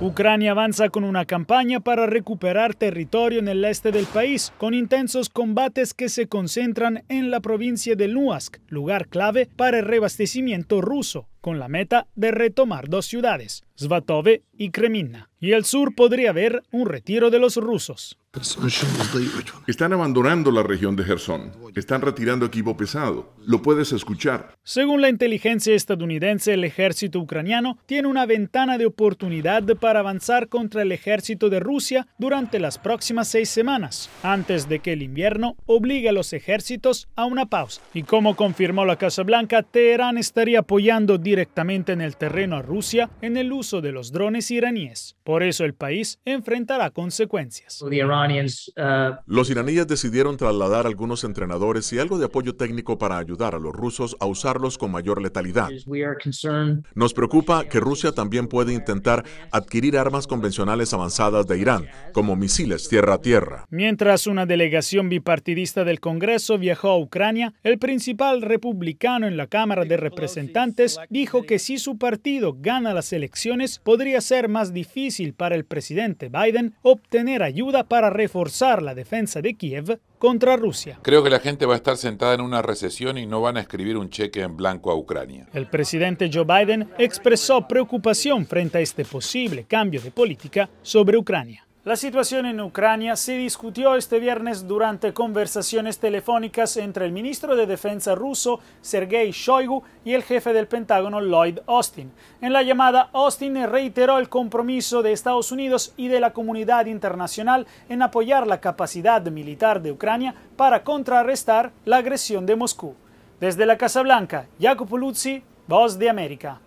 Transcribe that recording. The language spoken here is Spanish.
Ucrania avanza con una campaña para recuperar territorio en el este del país, con intensos combates que se concentran en la provincia de Luhansk, lugar clave para el reabastecimiento ruso, con la meta de retomar dos ciudades. Svatove y Kremlin. Y al sur podría haber un retiro de los rusos. Están abandonando la región de Gerson. Están retirando equipo pesado. Lo puedes escuchar. Según la inteligencia estadounidense, el ejército ucraniano tiene una ventana de oportunidad para avanzar contra el ejército de Rusia durante las próximas seis semanas, antes de que el invierno obligue a los ejércitos a una pausa. Y como confirmó la Casa Blanca, Teherán estaría apoyando directamente en el terreno a Rusia en el uso uso de los drones iraníes. Por eso el país enfrentará consecuencias. Uh, los iraníes decidieron trasladar algunos entrenadores y algo de apoyo técnico para ayudar a los rusos a usarlos con mayor letalidad. Nos preocupa que Rusia también puede intentar adquirir armas convencionales avanzadas de Irán, como misiles tierra-tierra. a Mientras una delegación bipartidista del Congreso viajó a Ucrania, el principal republicano en la Cámara de Representantes dijo que si su partido gana las elecciones, podría ser más difícil para el presidente Biden obtener ayuda para reforzar la defensa de Kiev contra Rusia. Creo que la gente va a estar sentada en una recesión y no van a escribir un cheque en blanco a Ucrania. El presidente Joe Biden expresó preocupación frente a este posible cambio de política sobre Ucrania. La situación en Ucrania se discutió este viernes durante conversaciones telefónicas entre el ministro de Defensa ruso Sergei Shoigu y el jefe del Pentágono Lloyd Austin. En la llamada, Austin reiteró el compromiso de Estados Unidos y de la comunidad internacional en apoyar la capacidad militar de Ucrania para contrarrestar la agresión de Moscú. Desde la Casa Blanca, Jacopo Luzzi, Voz de América.